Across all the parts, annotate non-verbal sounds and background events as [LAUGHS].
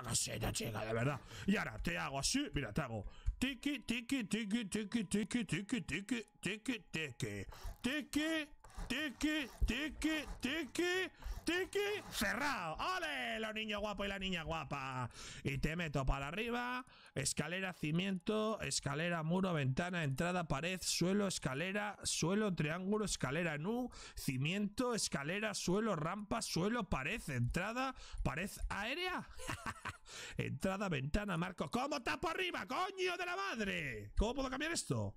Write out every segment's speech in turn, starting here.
no sé, chica, de verdad. Y ahora te hago así, mira, te hago Tiki, tiki, tiki, tiki, tiki, tiki, tiki, tiki, tiki. Tiki, tiki, tiki, tiki, tiki. Cerrado. ¡Ole! Los niños guapos y la niña guapa. Y te meto para arriba. Escalera, cimiento, escalera, muro, ventana, entrada, pared, suelo, escalera, suelo, triángulo, escalera, nu, cimiento, escalera, suelo, rampa, suelo, pared, entrada, pared aérea. entrada, ventana, marco. ¿Cómo tapo arriba, coño de la madre! ¿Cómo puedo cambiar esto?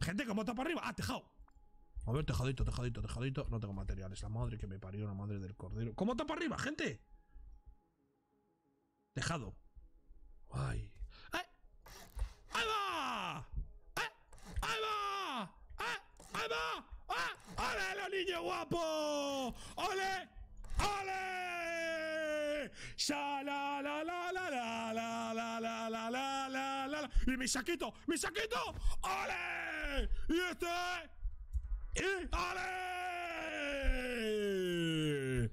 Gente, ¿cómo está para arriba? ¡Ah, tejado! A ver, tejadito, tejadito, tejadito. No tengo materiales. La madre que me parió, la madre del cordero. ¿Cómo está para arriba, gente? Tejado. ¡Ay! ¡Eh! ¡Ahí ¡Eh! ¡Eh! ¡Ah! ¡Ole, niño guapo! ¡Ole! ¡Ole! ¡Sala! ¡Mi saquito! ¡Mi saquito! ¡Ale! ¡Y este! ¡Y ale!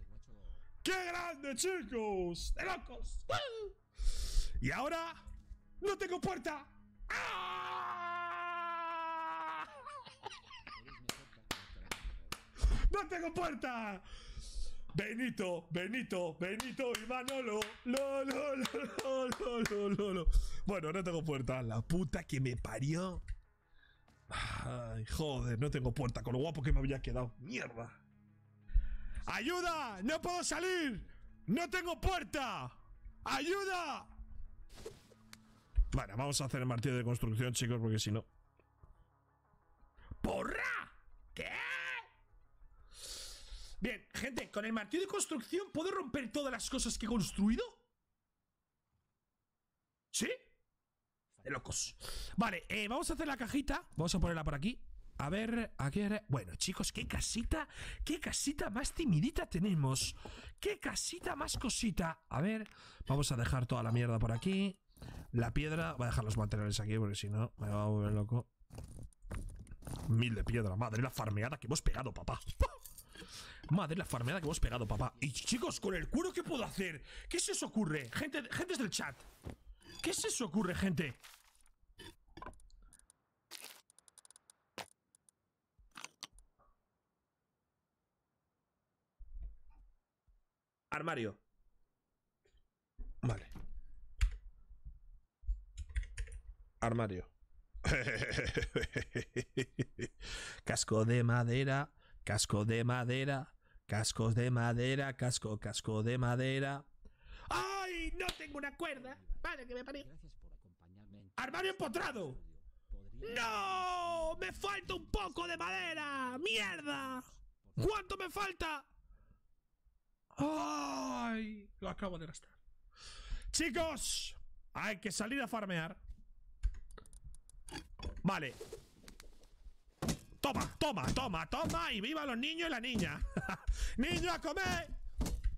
¡Qué grande, chicos! ¡De locos! Y ahora... ¡No tengo puerta! ¡Ah! ¡No tengo puerta! Benito, Benito, Benito y Manolo. Lolo. Bueno, no tengo puerta. La puta que me parió. Ay, joder, no tengo puerta. Con lo guapo que me había quedado. Mierda. ¡Ayuda! ¡No puedo salir! ¡No tengo puerta! ¡Ayuda! Vale, vamos a hacer el martillo de construcción, chicos, porque si no... ¡Porra! ¿Qué? Bien, gente, con el martillo de construcción puedo romper todas las cosas que he construido. de locos. Vale, eh, vamos a hacer la cajita. Vamos a ponerla por aquí. A ver, aquí. Bueno, chicos, qué casita, qué casita más timidita tenemos. Qué casita más cosita. A ver, vamos a dejar toda la mierda por aquí. La piedra, voy a dejar los materiales aquí porque si no me va a volver loco. Mil de piedra, madre la farmeada que hemos pegado, papá. [LAUGHS] Madre la farmeada que hemos pegado, papá. Y chicos, con el cuero, ¿qué puedo hacer? ¿Qué se os ocurre? Gente, gente del chat. ¿Qué se eso, ocurre, gente? Armario. Vale. Armario. [LAUGHS] casco de madera, casco de madera, cascos de madera, casco, casco de madera una cuerda. Vale, que me parí. ¡Armario este empotrado! ¡No! ¡Me falta un poco de madera! ¡Mierda! ¿Cuánto me falta? ¡Ay! Lo acabo de gastar. Chicos, hay que salir a farmear. Vale. Toma, toma, toma, toma. Y viva los niños y la niña. [LAUGHS] ¡Niño a comer!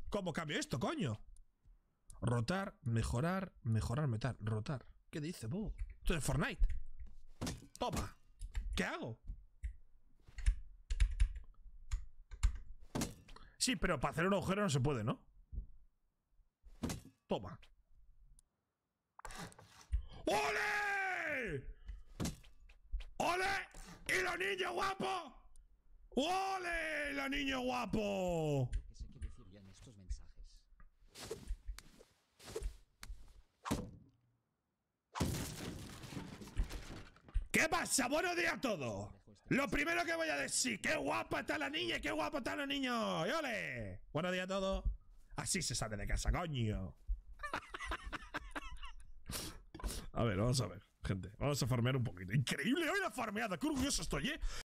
¿Cómo cambio esto, coño? Rotar, mejorar, mejorar, metal, rotar. ¿Qué dice, bo? Esto es Fortnite. Toma. ¿Qué hago? Sí, pero para hacer un agujero no se puede, ¿no? Toma. ¡Ole! ¡Ole! ¡Y los niños guapo! ¡Ole! la guapo! Lo niño guapo! estos mensajes. ¿Qué pasa? Buenos días a todos. Lo primero que voy a decir, qué guapa está la niña y qué guapo están los niños. ¡Y ole! Buenos días a todos. Así se sale de casa, coño. [LAUGHS] A ver, vamos a ver, gente. Vamos a farmear un poquito. Increíble hoy la farmeada. Qué orgulloso estoy, ¿eh?